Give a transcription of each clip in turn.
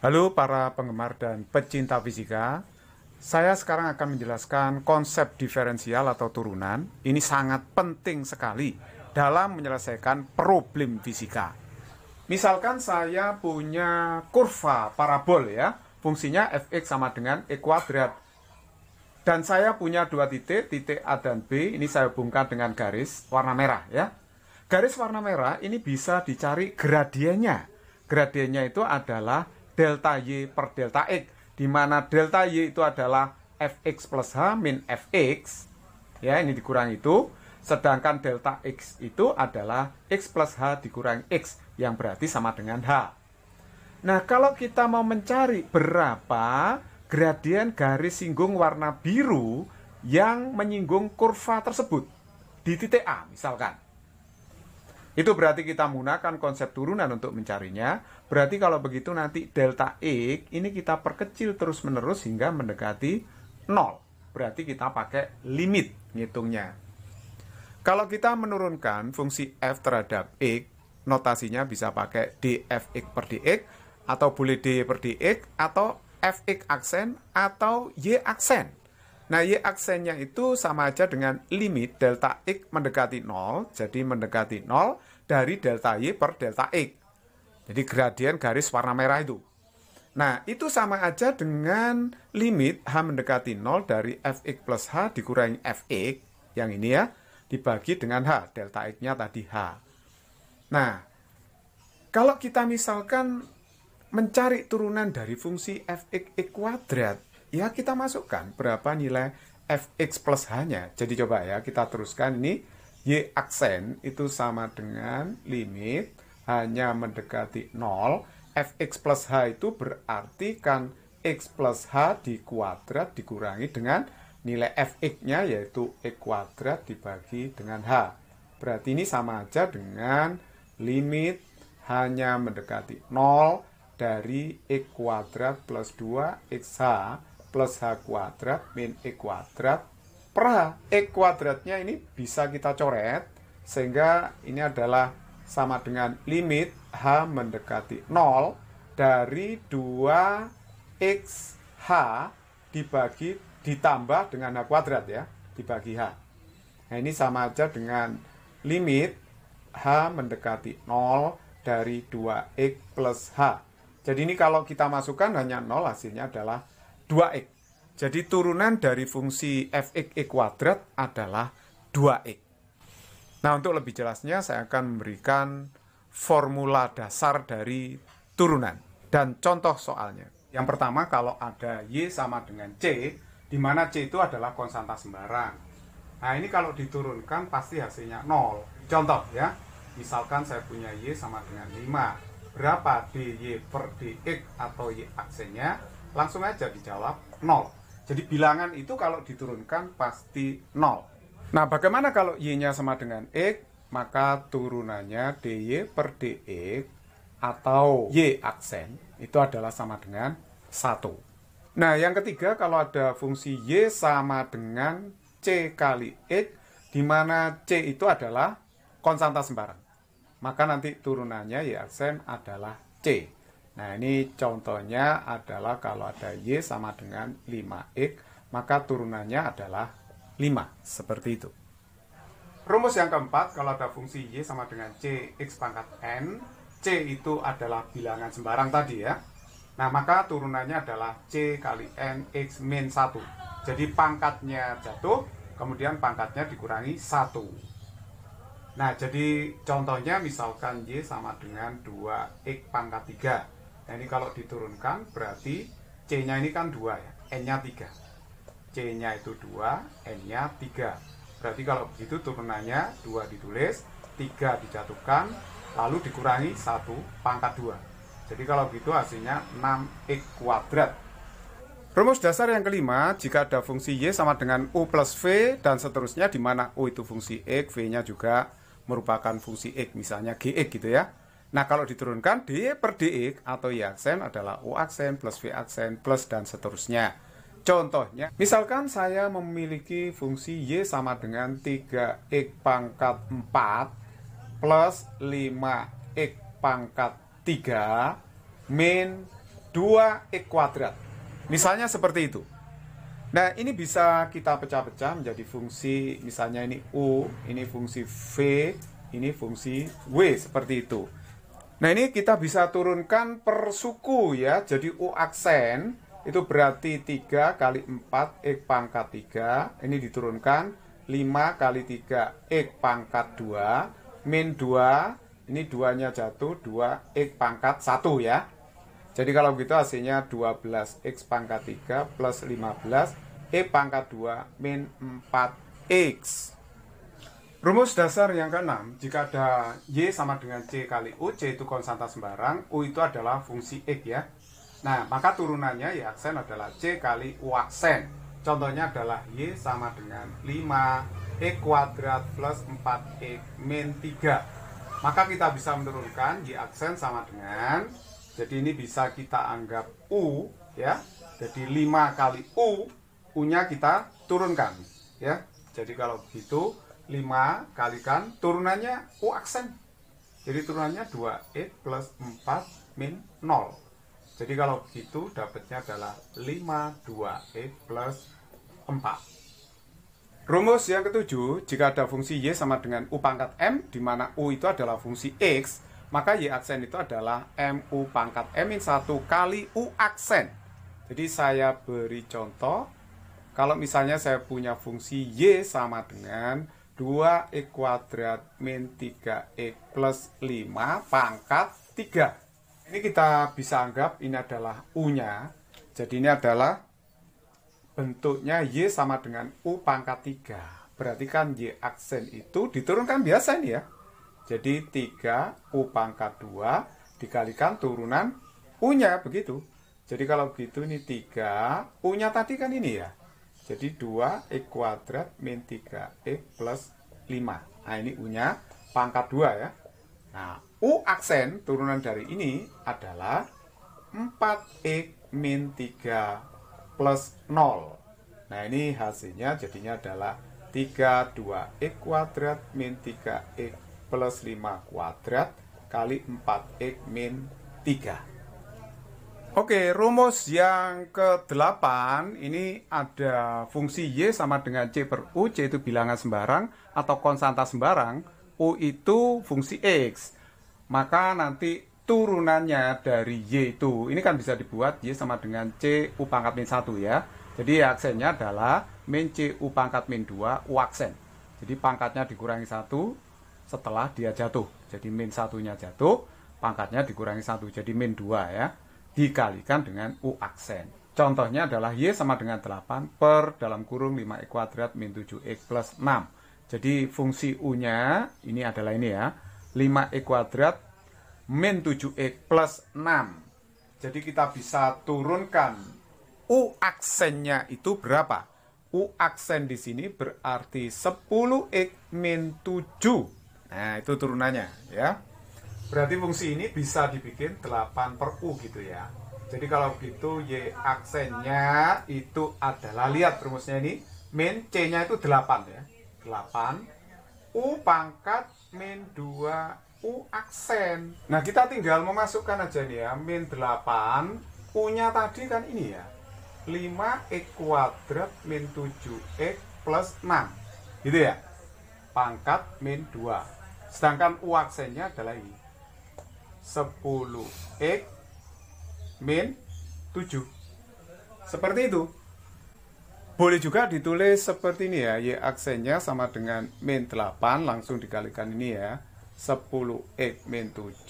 Halo para penggemar dan pecinta fisika. Saya sekarang akan menjelaskan konsep diferensial atau turunan. Ini sangat penting sekali dalam menyelesaikan problem fisika. Misalkan saya punya kurva parabol ya, fungsinya fx sama dengan e kuadrat. Dan saya punya dua titik, titik A dan B, ini saya hubungkan dengan garis warna merah ya. Garis warna merah ini bisa dicari gradiennya. Gradiennya itu adalah delta Y per delta X di mana delta Y itu adalah fx plus h min fx ya ini dikurang itu sedangkan delta x itu adalah x plus h dikurang x yang berarti sama dengan h nah kalau kita mau mencari berapa gradien garis singgung warna biru yang menyinggung kurva tersebut di titik A misalkan itu berarti kita menggunakan konsep turunan untuk mencarinya. Berarti kalau begitu nanti delta X ini kita perkecil terus-menerus hingga mendekati 0. Berarti kita pakai limit ngitungnya. Kalau kita menurunkan fungsi f terhadap x, notasinya bisa pakai dfx per dx, atau boleh d per dx, atau fx aksen, atau y aksen. Nah, Y aksennya itu sama aja dengan limit delta X mendekati 0, jadi mendekati 0 dari delta Y per delta X. Jadi gradien garis warna merah itu. Nah, itu sama aja dengan limit H mendekati 0 dari Fx plus H dikurangi Fx, yang ini ya, dibagi dengan H, delta X-nya tadi H. Nah, kalau kita misalkan mencari turunan dari fungsi Fx kuadrat, ya kita masukkan berapa nilai fx plus h-nya. Jadi coba ya kita teruskan ini y aksen itu sama dengan limit hanya mendekati 0 fx plus h itu berarti kan x plus h di kuadrat dikurangi dengan nilai fx-nya yaitu e kuadrat dibagi dengan h. Berarti ini sama aja dengan limit hanya mendekati 0 dari x kuadrat plus 2xh plus H kuadrat min E kuadrat per H. E kuadratnya ini bisa kita coret sehingga ini adalah sama dengan limit H mendekati 0 dari 2 h dibagi ditambah dengan H kuadrat ya, dibagi H. Nah ini sama aja dengan limit H mendekati 0 dari 2X plus H. Jadi ini kalau kita masukkan hanya 0 hasilnya adalah 2x. E. Jadi turunan dari fungsi f(x) kuadrat adalah 2x. E. Nah, untuk lebih jelasnya saya akan memberikan formula dasar dari turunan dan contoh soalnya. Yang pertama kalau ada Y sama dengan C, di mana C itu adalah konstanta sembarang. Nah, ini kalau diturunkan pasti hasilnya 0. Contoh ya, misalkan saya punya Y sama dengan 5. Berapa DY per DX atau Y aksennya? langsung aja dijawab nol. Jadi bilangan itu kalau diturunkan pasti nol. Nah, bagaimana kalau Y-nya sama dengan X? Maka turunannya DY per DX e atau Y aksen itu adalah sama dengan 1. Nah, yang ketiga kalau ada fungsi Y sama dengan C kali X, di mana C itu adalah konstanta sembarang. Maka nanti turunannya Y aksen adalah C. Nah, ini contohnya adalah kalau ada Y sama dengan 5X, maka turunannya adalah 5, seperti itu. Rumus yang keempat, kalau ada fungsi Y sama dengan C, X pangkat N, C itu adalah bilangan sembarang tadi ya. Nah, maka turunannya adalah C kali N X min 1. Jadi pangkatnya jatuh, kemudian pangkatnya dikurangi 1. Nah, jadi contohnya misalkan Y sama dengan 2X pangkat 3 Nah ini kalau diturunkan berarti C-nya ini kan 2 ya, N-nya 3. C-nya itu 2, N-nya 3. Berarti kalau begitu turunannya 2 ditulis, 3 dijatuhkan, lalu dikurangi 1 pangkat 2. Jadi kalau begitu hasilnya 6X kuadrat. Rumus dasar yang kelima, jika ada fungsi Y sama dengan U plus V dan seterusnya di mana U itu fungsi X, V-nya juga merupakan fungsi X, misalnya GX gitu ya. Nah kalau diturunkan di per DE atau Y aksen adalah U aksen plus V aksen plus dan seterusnya. Contohnya, misalkan saya memiliki fungsi Y sama dengan 3X pangkat 4 plus 5X pangkat 3 min 2X kuadrat. Misalnya seperti itu. Nah, ini bisa kita pecah-pecah menjadi fungsi, misalnya ini U, ini fungsi V, ini fungsi W, seperti itu. Nah ini kita bisa turunkan per suku ya. Jadi U aksen itu berarti 3 kali 4 X e pangkat 3. Ini diturunkan 5 kali 3 X e pangkat 2. Min 2, ini 2-nya jatuh 2 X e pangkat 1 ya. Jadi kalau begitu hasilnya 12 X pangkat 3 plus 15 E pangkat 2 min 4 X. Rumus dasar yang keenam, jika ada Y sama dengan C kali U, C itu konstanta sembarang, U itu adalah fungsi X ya. Nah, maka turunannya Y aksen adalah C kali U aksen. Contohnya adalah Y sama dengan 5 E kuadrat plus 4 E min 3. Maka kita bisa menurunkan Y aksen sama dengan, jadi ini bisa kita anggap U ya. Jadi 5 kali U, U-nya kita turunkan ya. Jadi kalau begitu, 5 kalikan turunannya U aksen. Jadi turunannya 2 e plus 4 min 0. Jadi kalau begitu dapatnya adalah 5 2 e plus 4. Rumus yang ketujuh, jika ada fungsi Y sama dengan U pangkat M, di mana U itu adalah fungsi X, maka Y aksen itu adalah MU pangkat M-1 kali U aksen. Jadi saya beri contoh, kalau misalnya saya punya fungsi Y sama dengan 2E kuadrat min 3E plus 5 pangkat 3. Ini kita bisa anggap ini adalah U-nya. Jadi ini adalah bentuknya Y sama dengan U pangkat 3. Berarti kan Y aksen itu diturunkan biasa ini ya. Jadi 3 U pangkat 2 dikalikan turunan U-nya begitu. Jadi kalau begitu ini 3, U-nya tadi kan ini ya. Jadi 2 e kuadrat min 3 e plus 5. Nah ini U-nya pangkat 2 ya. Nah U aksen turunan dari ini adalah 4 e min 3 plus 0. Nah ini hasilnya jadinya adalah 3 2 e kuadrat min 3 e plus 5 kuadrat kali 4 e min 3. Oke, rumus yang ke-8 ini ada fungsi Y sama dengan C per U. C itu bilangan sembarang atau konstanta sembarang. U itu fungsi X. Maka nanti turunannya dari Y itu, ini kan bisa dibuat Y sama dengan C U pangkat min 1 ya. Jadi aksennya adalah min C U pangkat min 2 U aksen. Jadi pangkatnya dikurangi 1 setelah dia jatuh. Jadi min satunya jatuh, pangkatnya dikurangi 1. Jadi min 2 ya dikalikan dengan U aksen. Contohnya adalah Y sama dengan 8 per dalam kurung 5E kuadrat min 7E plus 6. Jadi fungsi U-nya, ini adalah ini ya, 5E kuadrat min 7E plus 6. Jadi kita bisa turunkan U aksennya itu berapa? U aksen di sini berarti 10X e min 7. Nah, itu turunannya ya. Berarti fungsi ini bisa dibikin 8 per U gitu ya. Jadi kalau gitu Y aksennya itu adalah, lihat rumusnya ini, min C-nya itu 8 ya. 8, U pangkat min 2, U aksen. Nah kita tinggal memasukkan aja nih ya, min 8, U-nya tadi kan ini ya. 5 E kuadrat min 7 E plus 6. Gitu ya. Pangkat min 2. Sedangkan U aksennya adalah ini. 10 X min 7 Seperti itu Boleh juga ditulis seperti ini ya Y aksennya sama dengan min 8 Langsung dikalikan ini ya 10 X min 7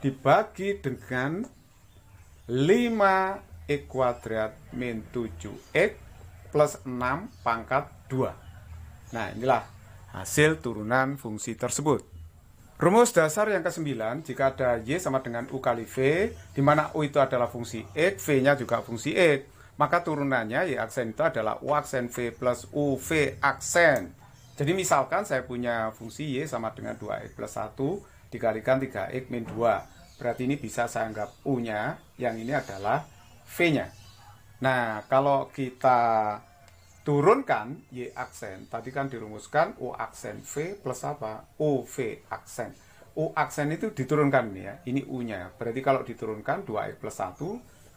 Dibagi dengan 5 e kuadrat min 7 X plus 6 pangkat 2 Nah inilah hasil turunan fungsi tersebut Rumus dasar yang ke-9, jika ada Y sama dengan U kali V, di mana U itu adalah fungsi X, V-nya juga fungsi X, maka turunannya Y aksen itu adalah U aksen V plus U V aksen. Jadi misalkan saya punya fungsi Y sama dengan 2X plus 1 dikalikan 3X min 2. Berarti ini bisa saya anggap U-nya, yang ini adalah V-nya. Nah, kalau kita turunkan Y aksen. Tadi kan dirumuskan O aksen V plus apa? v aksen. O aksen itu diturunkan nih ya. Ini U-nya. Berarti kalau diturunkan 2X plus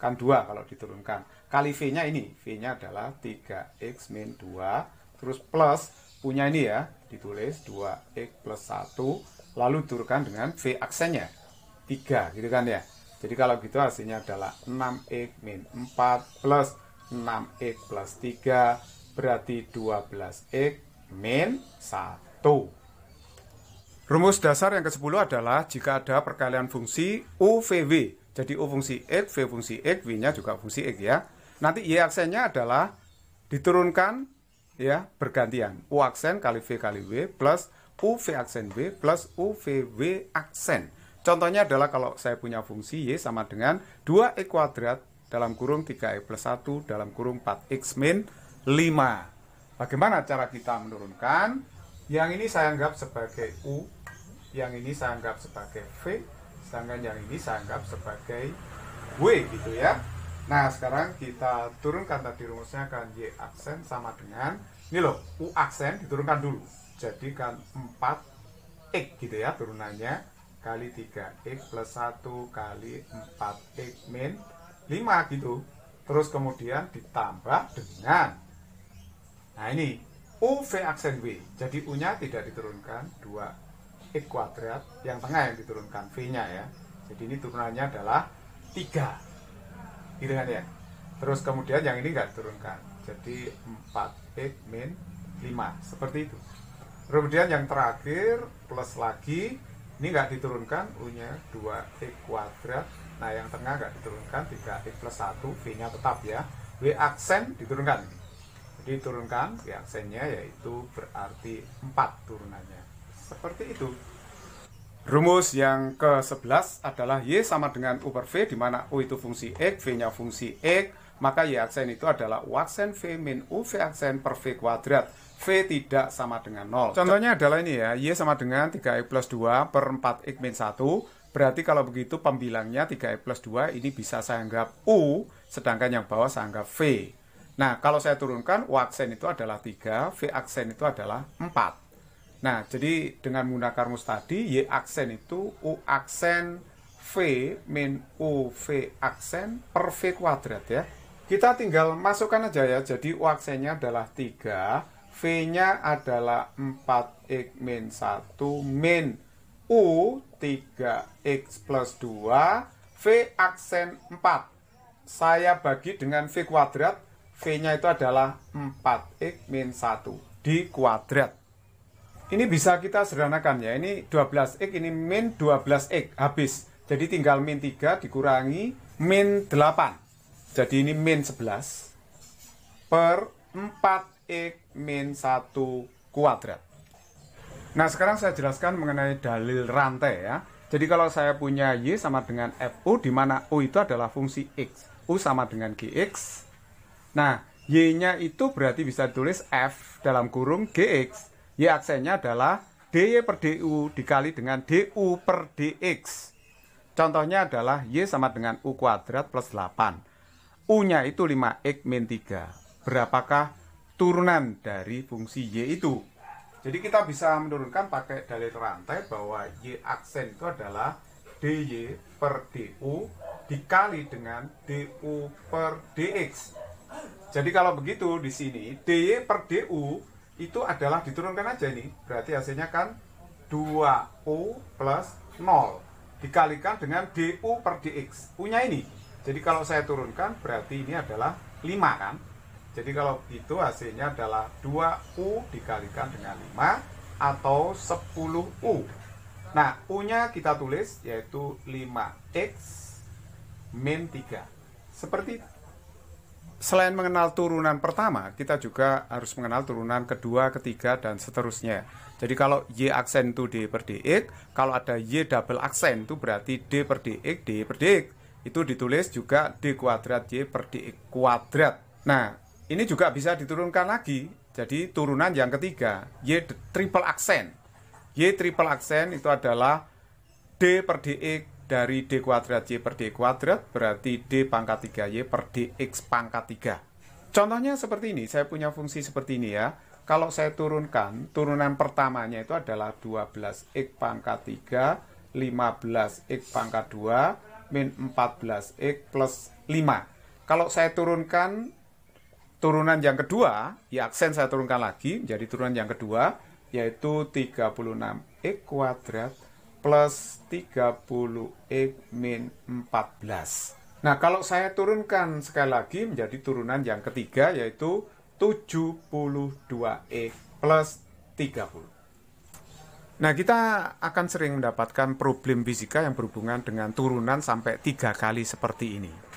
1 kan 2 kalau diturunkan. Kali V-nya ini. V-nya adalah 3X min 2. Terus plus punya ini ya. Ditulis 2X plus 1. Lalu diturunkan dengan V aksennya. 3 gitu kan ya. Jadi kalau gitu hasilnya adalah 6X min 4 plus 6X plus 3 berarti 12X min 1. Rumus dasar yang ke-10 adalah jika ada perkalian fungsi u, v, UVW. Jadi U fungsi X, V fungsi X, W-nya juga fungsi X ya. Nanti Y aksennya adalah diturunkan ya bergantian. U aksen kali V kali W plus u v aksen W plus u v UVW aksen. Contohnya adalah kalau saya punya fungsi Y sama dengan 2E kuadrat dalam kurung 3E plus 1 dalam kurung 4X min 5. Bagaimana cara kita menurunkan? Yang ini saya anggap sebagai U, yang ini saya anggap sebagai V, sedangkan yang ini saya anggap sebagai W gitu ya. Nah, sekarang kita turunkan tadi rumusnya akan Y aksen sama dengan ini loh, U aksen diturunkan dulu. Jadi kan 4 X gitu ya turunannya kali 3 X plus 1 kali 4 X min 5 gitu. Terus kemudian ditambah dengan Nah ini U V aksen W. Jadi U nya tidak diturunkan dua E kuadrat yang tengah yang diturunkan V nya ya. Jadi ini turunannya adalah tiga. Gitu kan ya. Terus kemudian yang ini nggak diturunkan. Jadi 4 E min 5 seperti itu. Kemudian yang terakhir plus lagi ini nggak diturunkan U nya 2 E kuadrat Nah yang tengah nggak diturunkan 3 E plus 1 V nya tetap ya W aksen diturunkan diturunkan ke aksennya yaitu berarti 4 turunannya. Seperti itu. Rumus yang ke-11 adalah Y sama dengan U per V di mana U itu fungsi X, V-nya fungsi X, maka Y aksen itu adalah U aksen V min U V aksen per V kuadrat. V tidak sama dengan 0. Contohnya adalah ini ya, Y sama dengan 3X plus 2 per 4X min 1. Berarti kalau begitu pembilangnya 3X plus 2 ini bisa saya anggap U, sedangkan yang bawah saya anggap V. Nah, kalau saya turunkan, aksen itu adalah 3, V aksen itu adalah 4. Nah, jadi dengan menggunakan rumus tadi, Y aksen itu U aksen V min U V aksen per V kuadrat ya. Kita tinggal masukkan aja ya, jadi U aksennya adalah 3, V-nya adalah 4X min 1 min U 3X plus 2 V aksen 4 Saya bagi dengan V kuadrat V-nya itu adalah 4X min 1 di kuadrat. Ini bisa kita sederhanakan ya. Ini 12X, ini min 12X, habis. Jadi tinggal min 3 dikurangi min 8. Jadi ini min 11 per 4X min 1 kuadrat. Nah, sekarang saya jelaskan mengenai dalil rantai ya. Jadi kalau saya punya Y sama dengan FU, di mana U itu adalah fungsi X. U sama dengan GX, Nah, Y-nya itu berarti bisa tulis F dalam kurung GX. Y aksennya adalah DY per DU dikali dengan DU per DX. Contohnya adalah Y sama dengan U kuadrat plus 8. U-nya itu 5X min 3. Berapakah turunan dari fungsi Y itu? Jadi kita bisa menurunkan pakai dalil rantai bahwa Y aksen itu adalah DY per DU dikali dengan DU per DX. Jadi kalau begitu di sini DY per DU itu adalah diturunkan aja ini. Berarti hasilnya kan 2U plus 0 dikalikan dengan DU per DX. Punya ini. Jadi kalau saya turunkan berarti ini adalah 5 kan. Jadi kalau itu hasilnya adalah 2U dikalikan dengan 5 atau 10U. Nah, U-nya kita tulis yaitu 5X min 3. Seperti itu selain mengenal turunan pertama, kita juga harus mengenal turunan kedua, ketiga, dan seterusnya. Jadi kalau Y aksen itu D per DX, kalau ada Y double aksen itu berarti D per DX, D per DX. Itu ditulis juga D kuadrat Y per DX kuadrat. Nah, ini juga bisa diturunkan lagi. Jadi turunan yang ketiga, Y triple aksen. Y triple aksen itu adalah D per DX dari D kuadrat Y per D kuadrat berarti D pangkat 3Y per DX pangkat 3. Contohnya seperti ini, saya punya fungsi seperti ini ya. Kalau saya turunkan, turunan pertamanya itu adalah 12X pangkat 3, 15X pangkat 2, min 14X plus 5. Kalau saya turunkan turunan yang kedua, ya aksen saya turunkan lagi jadi turunan yang kedua, yaitu 36x kuadrat plus 30x eh, min 14. Nah, kalau saya turunkan sekali lagi menjadi turunan yang ketiga yaitu 72 e eh, plus 30. Nah, kita akan sering mendapatkan problem fisika yang berhubungan dengan turunan sampai tiga kali seperti ini.